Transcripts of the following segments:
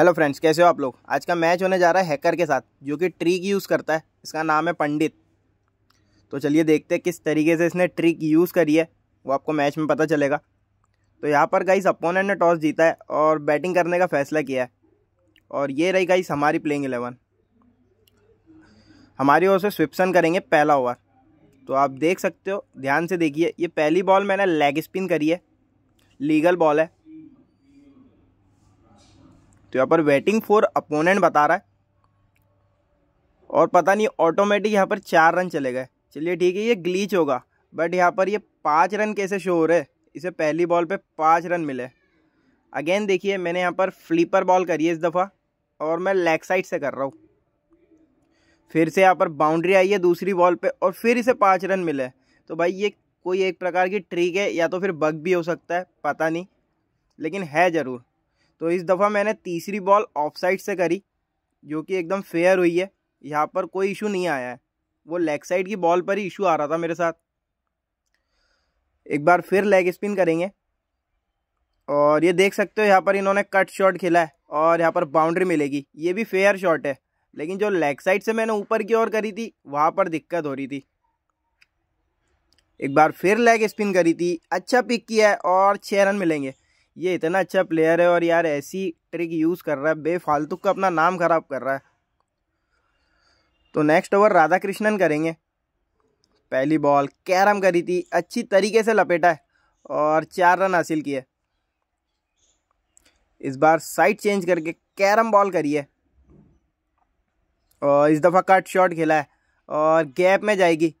hello friends कैसे हो आप लोग आज का मैच होने जा रहा है हैकर के साथ जो कि ट्रिक यूज़ करता है इसका नाम है पंडित तो चलिए देखते हैं किस तरीके से इसने ट्रिक यूज़ करी है वो आपको मैच में पता चलेगा तो यहाँ पर गाइस अपोनेंट ने टॉस जीता है और बैटिंग करने का फैसला किया है और ये रही गाइस हमारी प्लेइंग एलेवन हमारी ओर से स्विप्सन करेंगे पहला ओवर तो आप देख सकते हो ध्यान से देखिए ये पहली बॉल मैंने लेग स्पिन करी है लीगल बॉल है तो यहाँ पर वेटिंग फॉर अपोनेंट बता रहा है और पता नहीं ऑटोमेटिक यहाँ पर चार रन चले गए चलिए ठीक है ये ग्लीच होगा बट यहाँ पर ये पाँच रन कैसे शो हो रहे इसे पहली बॉल पे पाँच रन मिले अगेन देखिए मैंने यहाँ पर फ्लीपर बॉल करी है इस दफ़ा और मैं लेग साइड से कर रहा हूँ फिर से यहाँ पर बाउंड्री आई है दूसरी बॉल पे और फिर इसे पाँच रन मिले तो भाई ये कोई एक प्रकार की ट्रिक है या तो फिर बग भी हो सकता है पता नहीं लेकिन है ज़रूर तो इस दफ़ा मैंने तीसरी बॉल ऑफ साइड से करी जो कि एकदम फेयर हुई है यहाँ पर कोई इशू नहीं आया है वो लेग साइड की बॉल पर ही इशू आ रहा था मेरे साथ एक बार फिर लेग स्पिन करेंगे और ये देख सकते हो यहाँ पर इन्होंने कट शॉट खेला है और यहाँ पर बाउंड्री मिलेगी ये भी फेयर शॉट है लेकिन जो लेग साइड से मैंने ऊपर की ओर करी थी वहाँ पर दिक्कत हो रही थी एक बार फिर लेग स्पिन करी थी अच्छा पिक किया है और छः रन मिलेंगे ये इतना अच्छा प्लेयर है और यार ऐसी ट्रिक यूज़ कर रहा है बेफालतू का अपना नाम खराब कर रहा है तो नेक्स्ट ओवर राधा कृष्णन करेंगे पहली बॉल कैरम करी थी अच्छी तरीके से लपेटा है और चार रन हासिल किए इस बार साइड चेंज करके कैरम बॉल करी है और इस दफ़ा कट शॉट खेला है और गैप में जाएगी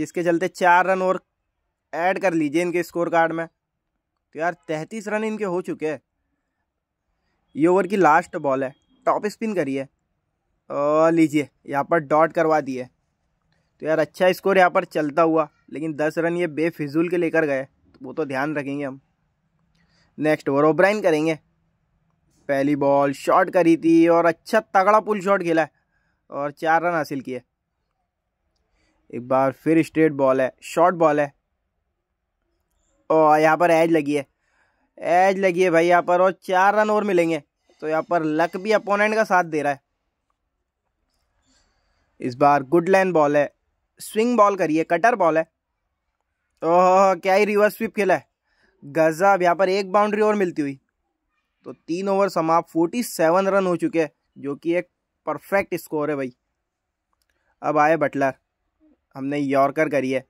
जिसके चलते चार रन और ऐड कर लीजिए इनके स्कोर कार्ड में तो यार तैंतीस रन इनके हो चुके हैं ये ओवर की लास्ट बॉल है टॉप स्पिन करिए लीजिए यहाँ पर डॉट करवा दिए तो यार अच्छा स्कोर यहाँ पर चलता हुआ लेकिन दस रन ये बेफिजूल के लेकर गए तो वो तो ध्यान रखेंगे हम नेक्स्ट ओवर ओब्राइन करेंगे पहली बॉल शॉट करी थी और अच्छा तगड़ा पुल शॉट खेला और चार रन हासिल किए एक बार फिर स्ट्रेट बॉल है शॉर्ट बॉल है और यहाँ पर एज लगी है एज लगी है भाई यहाँ पर और चार रन और मिलेंगे तो यहाँ पर लक भी अपोनेंट का साथ दे रहा है इस बार गुड लाइन बॉल है स्विंग बॉल करिए कटर बॉल है ओह क्या ही रिवर्स स्विप खेला है गजब यहाँ पर एक बाउंड्री और मिलती हुई तो तीन ओवर समाप्त फोर्टी सेवन रन हो चुके हैं जो कि एक परफेक्ट स्कोर है भाई अब आए बटलर हमने यॉर्कर करी है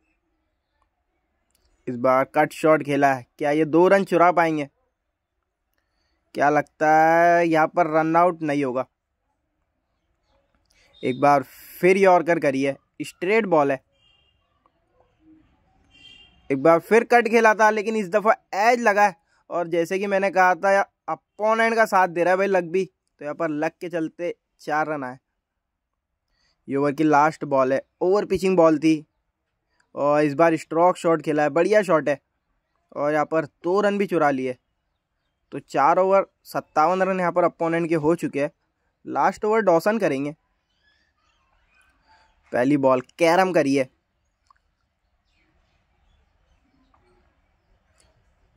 इस बार कट शॉट खेला है क्या ये दो रन चुरा पाएंगे क्या लगता है यहाँ पर रन आउट नहीं होगा एक बार फिर यॉर्कर करिए स्ट्रेट बॉल है एक बार फिर कट खेला था लेकिन इस दफ़ा एज लगा है और जैसे कि मैंने कहा था अपोनेंट का साथ दे रहा है भाई लग भी तो यहाँ पर लग के चलते चार रन आए ये ओवर की लास्ट बॉल है ओवर पिचिंग बॉल थी और इस बार स्ट्रॉक शॉट खेला है बढ़िया शॉट है और यहाँ पर दो रन भी चुरा लिए तो चार ओवर सत्तावन रन यहाँ पर अपोनेंट के हो चुके हैं लास्ट ओवर डॉसन करेंगे पहली बॉल कैरम करिए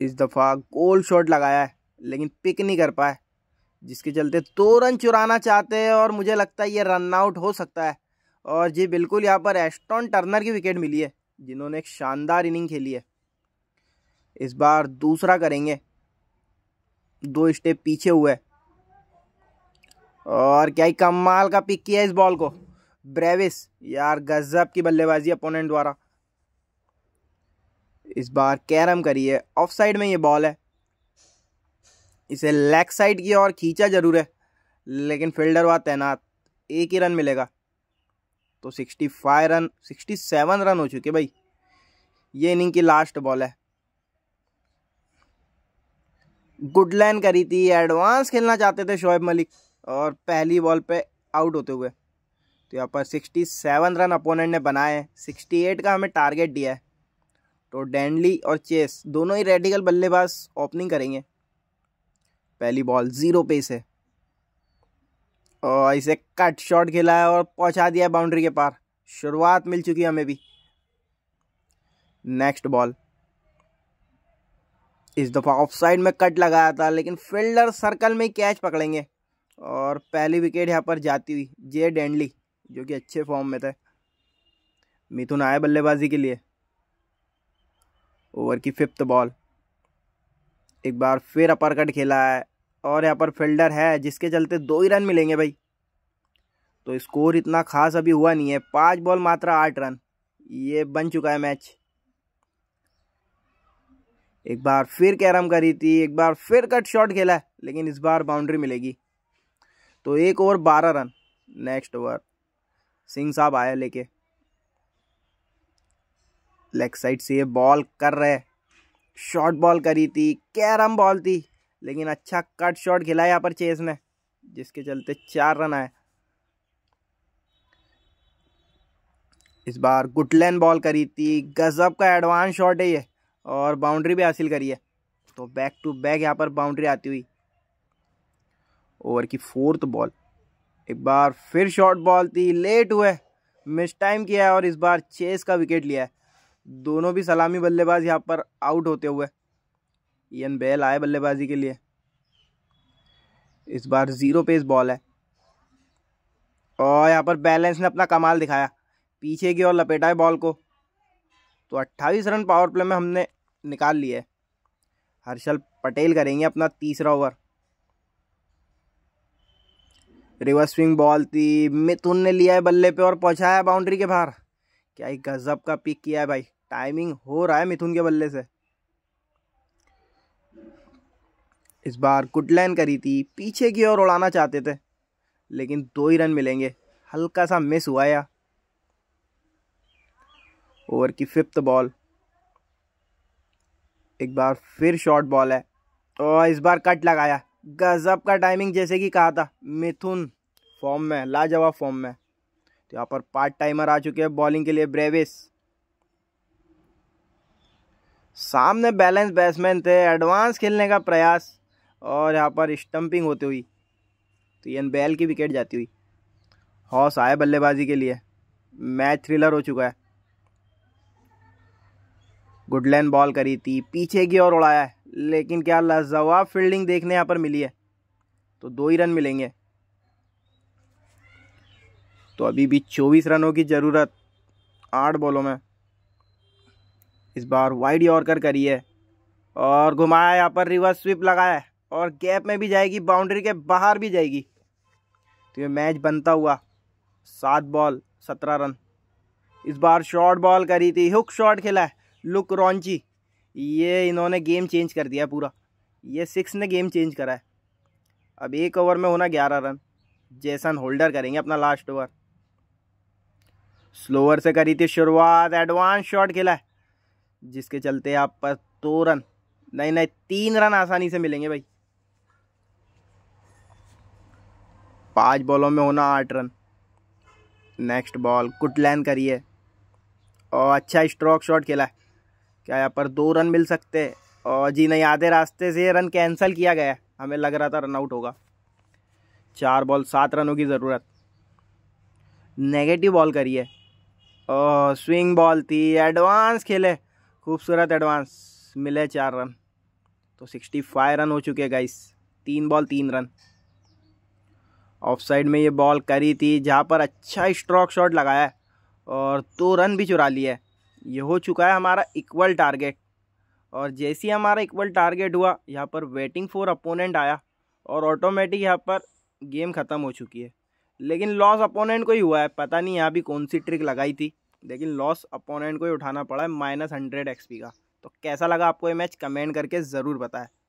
इस दफ़ा गोल शॉट लगाया है लेकिन पिक नहीं कर पाए जिसके चलते दो रन चुराना चाहते हैं और मुझे लगता है ये रन आउट हो सकता है और जी बिल्कुल यहाँ पर एस्टॉन टर्नर की विकेट मिली है जिन्होंने एक शानदार इनिंग खेली है इस बार दूसरा करेंगे दो स्टेप पीछे हुए और क्या ही कमाल का पिक किया इस बॉल को ब्रेविस यार गजब की बल्लेबाजी अपोनेंट द्वारा इस बार कैरम करिए ऑफ साइड में ये बॉल है इसे लेग साइड की ओर खींचा जरूर है लेकिन फील्डर हुआ तैनात एक ही रन मिलेगा तो sixty five run sixty seven run हो चुके भाई ये इनिंग की लास्ट बॉल है गुड लाइन करी थी एडवांस खेलना चाहते थे शोएब मलिक और पहली बॉल पे आउट होते हुए तो यहाँ पर सिक्सटी सेवन रन अपोनेंट ने बनाए सिक्सटी एट का हमें टारगेट दिया है तो डैंडली और चेस दोनों ही रेडिकल बल्लेबाज ओपनिंग करेंगे पहली बॉल ज़ीरो पेस है और इसे कट शॉट खेला है और पहुंचा दिया बाउंड्री के पार शुरुआत मिल चुकी है हमें भी नेक्स्ट बॉल इस दफ़ा ऑफ साइड में कट लगाया था लेकिन फील्डर सर्कल में ही कैच पकड़ेंगे और पहली विकेट यहाँ पर जाती हुई जे डेंडली जो कि अच्छे फॉर्म में थे मिथुन आए बल्लेबाजी के लिए ओवर की फिफ्थ बॉल एक बार फिर अपर कट खेला है और यहाँ पर फील्डर है जिसके चलते दो ही रन मिलेंगे भाई तो स्कोर इतना खास अभी हुआ नहीं है पाँच बॉल मात्र आठ रन ये बन चुका है मैच एक बार फिर कैरम करी थी एक बार फिर कट शॉट खेला है लेकिन इस बार बाउंड्री मिलेगी तो एक ओवर बारह रन नेक्स्ट ओवर सिंह साहब आया लेके लेग साइड से ये बॉल कर रहे शॉर्ट बॉल करी थी कैरम बॉल थी लेकिन अच्छा कट शॉट खिला यहाँ पर चेस ने जिसके चलते चार रन आए इस बार गुटलैन बॉल करी थी गजब का एडवांस शॉट है ये और बाउंड्री भी हासिल करी है तो बैक टू बैक यहाँ पर बाउंड्री आती हुई ओवर की फोर्थ बॉल एक बार फिर शॉर्ट बॉल थी लेट हुए मिस टाइम किया है और इस बार चेस का विकेट लिया है दोनों भी सलामी बल्लेबाज यहाँ पर आउट होते हुए यन बेल आए बल्लेबाजी के लिए इस बार ज़ीरो पेस बॉल है और यहाँ पर बैलेंस ने अपना कमाल दिखाया पीछे की ओर लपेटा है बॉल को तो अट्ठाईस रन पावर प्ले में हमने निकाल लिए हर्षल पटेल करेंगे अपना तीसरा ओवर रिवर्स स्विंग बॉल थी मिथुन ने लिया है बल्ले पे और पहुंचाया बाउंड्री के बाहर क्या ही गजब का पिक किया है भाई टाइमिंग हो रहा है मिथुन के बल्ले से इस बार गुड लैन करी थी पीछे की ओर उड़ाना चाहते थे लेकिन दो ही रन मिलेंगे हल्का सा मिस हुआ या ओवर की फिफ्थ बॉल एक बार फिर शॉर्ट बॉल है और इस बार कट लगाया गजब का टाइमिंग जैसे कि कहा था मिथुन फॉर्म में लाजवाब फॉर्म में तो यहाँ पर पार्ट टाइमर आ चुके हैं बॉलिंग के लिए ब्रेविस सामने बैलेंस बैट्समैन थे एडवांस खेलने का प्रयास और यहाँ पर स्टम्पिंग होती हुई तो यन बैल की विकेट जाती हुई हौस आए बल्लेबाजी के लिए मैच थ्रिलर हो चुका है गुडलैन बॉल करी थी पीछे की ओर उड़ाया है लेकिन क्या लाजवाब फील्डिंग देखने यहाँ पर मिली है तो दो ही रन मिलेंगे तो अभी भी चौबीस रनों की ज़रूरत आठ बॉलों में इस बार वाइड यॉर्कर करी है और घुमाया यहाँ पर रिवर्स स्विप लगाया है और गैप में भी जाएगी बाउंड्री के बाहर भी जाएगी तो ये मैच बनता हुआ सात बॉल सत्रह रन इस बार शॉर्ट बॉल करी थी हुक शॉट खेला है लुक रॉन्ची ये इन्होंने गेम चेंज कर दिया पूरा ये सिक्स ने गेम चेंज करा है अब एक ओवर में होना ग्यारह रन जैसन होल्डर करेंगे अपना लास्ट ओवर स्लोअर से करी थी शुरुआत एडवांस शॉट खेला है जिसके चलते आप पर दो रन नहीं नहीं तीन रन आसानी से मिलेंगे भाई पाँच बॉलों में होना आठ रन नेक्स्ट बॉल कुटलैन करिए और अच्छा स्ट्रोक शॉट खेला है क्या यहाँ पर दो रन मिल सकते और जी नहीं आधे रास्ते से रन कैंसिल किया गया हमें लग रहा था रन आउट होगा चार बॉल सात रनों की ज़रूरत नेगेटिव बॉल करिए और स्विंग बॉल थी एडवांस खेले खूबसूरत एडवांस मिले चार रन तो सिक्सटी फाइव रन हो चुके गाइस तीन बॉल तीन रन ऑफ साइड में ये बॉल करी थी जहाँ पर अच्छा स्ट्रोक शॉट लगाया और दो रन भी चुरा लिए ये हो चुका है हमारा इक्वल टारगेट और जैसे ही हमारा इक्वल टारगेट हुआ यहाँ पर वेटिंग फॉर अपोनेंट आया और ऑटोमेटिक यहाँ पर गेम ख़त्म हो चुकी है लेकिन लॉस अपोनेंट को ही हुआ है पता नहीं यहाँ भी कौन सी ट्रिक लगाई थी लेकिन लॉस अपोनेंट को ही उठाना पड़ा है माइनस हंड्रेड एक्सपी का तो कैसा लगा आपको ये मैच कमेंट करके ज़रूर बताएं